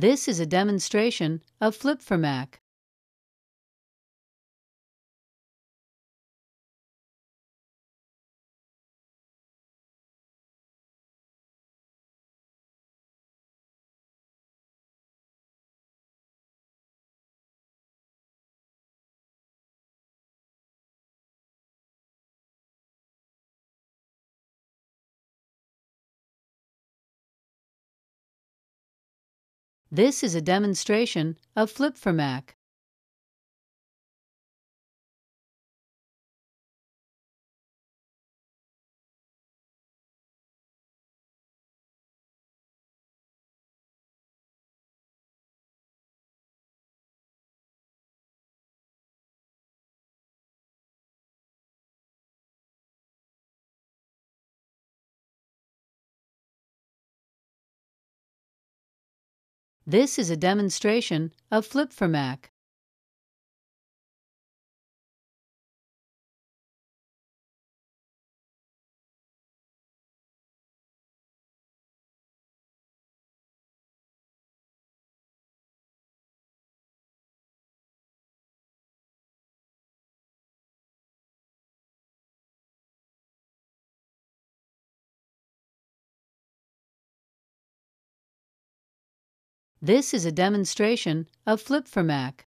This is a demonstration of Flip for Mac. This is a demonstration of Flip for Mac. This is a demonstration of Flip for Mac. This is a demonstration of Flip for Mac.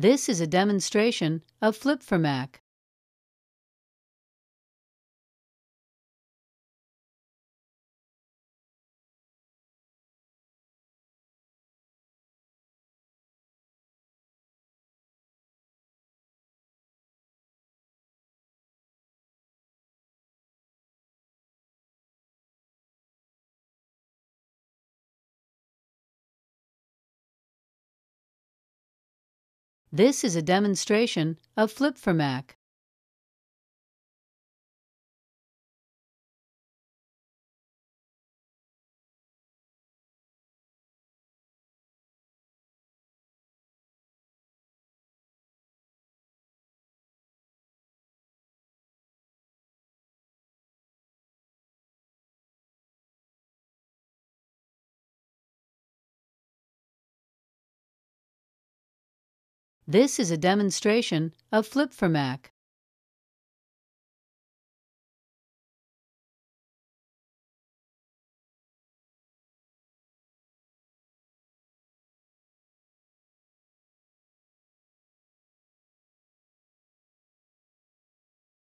This is a demonstration of Flip for Mac. This is a demonstration of Flip for Mac. This is a demonstration of Flip for Mac.